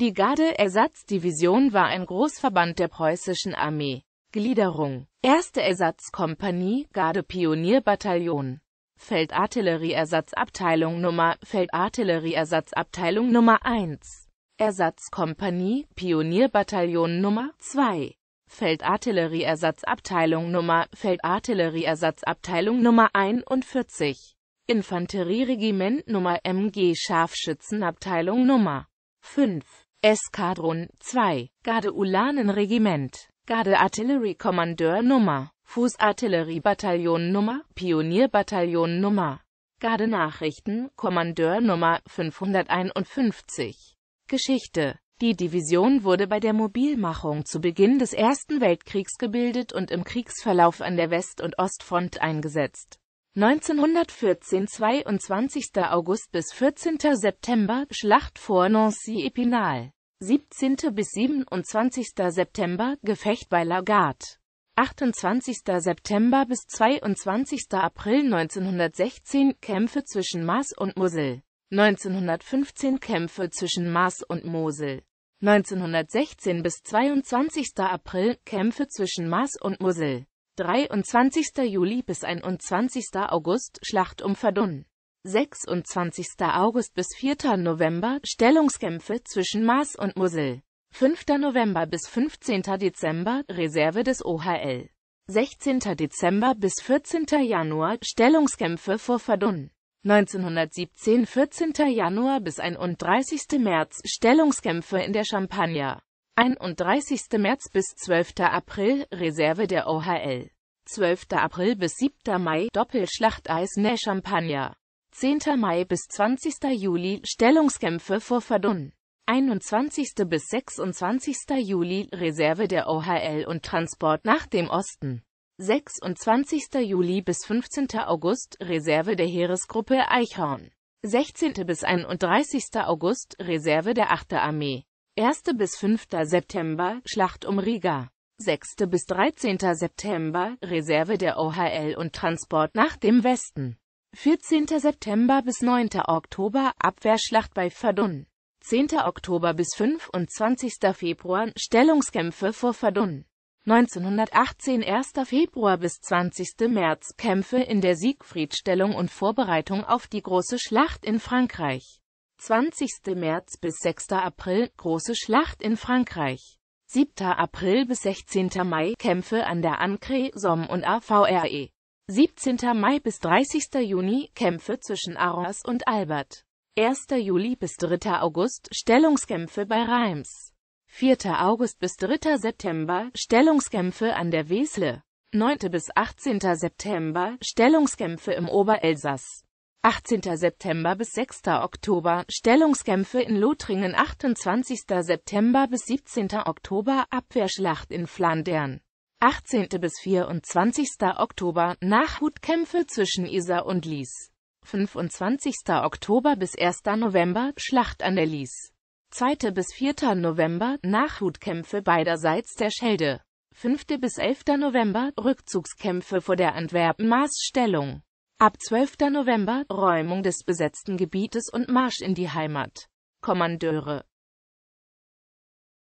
Die Garde-Ersatzdivision war ein Großverband der preußischen Armee. Gliederung Erste Ersatzkompanie, Garde-Pionierbataillon Feldartillerieersatzabteilung Nummer Feldartillerieersatzabteilung Nummer 1 Ersatzkompanie Pionierbataillon Nummer 2 Feldartillerieersatzabteilung Nummer Feldartillerieersatzabteilung Nummer 41 Infanterieregiment Nummer MG Scharfschützenabteilung Nummer 5 Eskadron 2, garde Ulanen Regiment, garde Garde-Artillerie-Kommandeur Nummer, Fußartillerie-Bataillon Nummer, Pionier-Bataillon Nummer, Garde-Nachrichten, Kommandeur Nummer 551. Geschichte die Division wurde bei der Mobilmachung zu Beginn des Ersten Weltkriegs gebildet und im Kriegsverlauf an der West- und Ostfront eingesetzt. 1914 22. August bis 14. September Schlacht vor Nancy-Epinal 17. bis 27. September Gefecht bei Lagarde 28. September bis 22. April 1916 Kämpfe zwischen Maas und Mosel 1915 Kämpfe zwischen Maas und Mosel 1916 bis 22. April Kämpfe zwischen Maas und Mosel 23. Juli bis 21. August, Schlacht um Verdun. 26. August bis 4. November, Stellungskämpfe zwischen Maas und Mosel. 5. November bis 15. Dezember, Reserve des OHL. 16. Dezember bis 14. Januar, Stellungskämpfe vor Verdun. 1917 14. Januar bis 31. März, Stellungskämpfe in der Champagner. 31. März bis 12. April, Reserve der OHL. 12. April bis 7. Mai, Doppelschlacht Eisnäh-Champagner. 10. Mai bis 20. Juli, Stellungskämpfe vor Verdun. 21. bis 26. Juli, Reserve der OHL und Transport nach dem Osten. 26. Juli bis 15. August, Reserve der Heeresgruppe Eichhorn. 16. bis 31. August, Reserve der 8. Armee. 1. bis 5. September Schlacht um Riga. 6. bis 13. September Reserve der OHL und Transport nach dem Westen. 14. September bis 9. Oktober Abwehrschlacht bei Verdun. 10. Oktober bis 25. Februar Stellungskämpfe vor Verdun. 1918 1. Februar bis 20. März Kämpfe in der Siegfriedstellung und Vorbereitung auf die große Schlacht in Frankreich. 20. März bis 6. April, große Schlacht in Frankreich. 7. April bis 16. Mai, Kämpfe an der Ancre, Somme und AVRE. 17. Mai bis 30. Juni, Kämpfe zwischen Arras und Albert. 1. Juli bis 3. August, Stellungskämpfe bei Reims. 4. August bis 3. September, Stellungskämpfe an der Wesle. 9. bis 18. September, Stellungskämpfe im Oberelsass. 18. September bis 6. Oktober, Stellungskämpfe in Lothringen 28. September bis 17. Oktober, Abwehrschlacht in Flandern 18. bis 24. Oktober, Nachhutkämpfe zwischen Isar und Lies 25. Oktober bis 1. November, Schlacht an der Lies 2. bis 4. November, Nachhutkämpfe beiderseits der Schelde 5. bis 11. November, Rückzugskämpfe vor der Antwerpen-Maßstellung Ab 12. November Räumung des besetzten Gebietes und Marsch in die Heimat. Kommandeure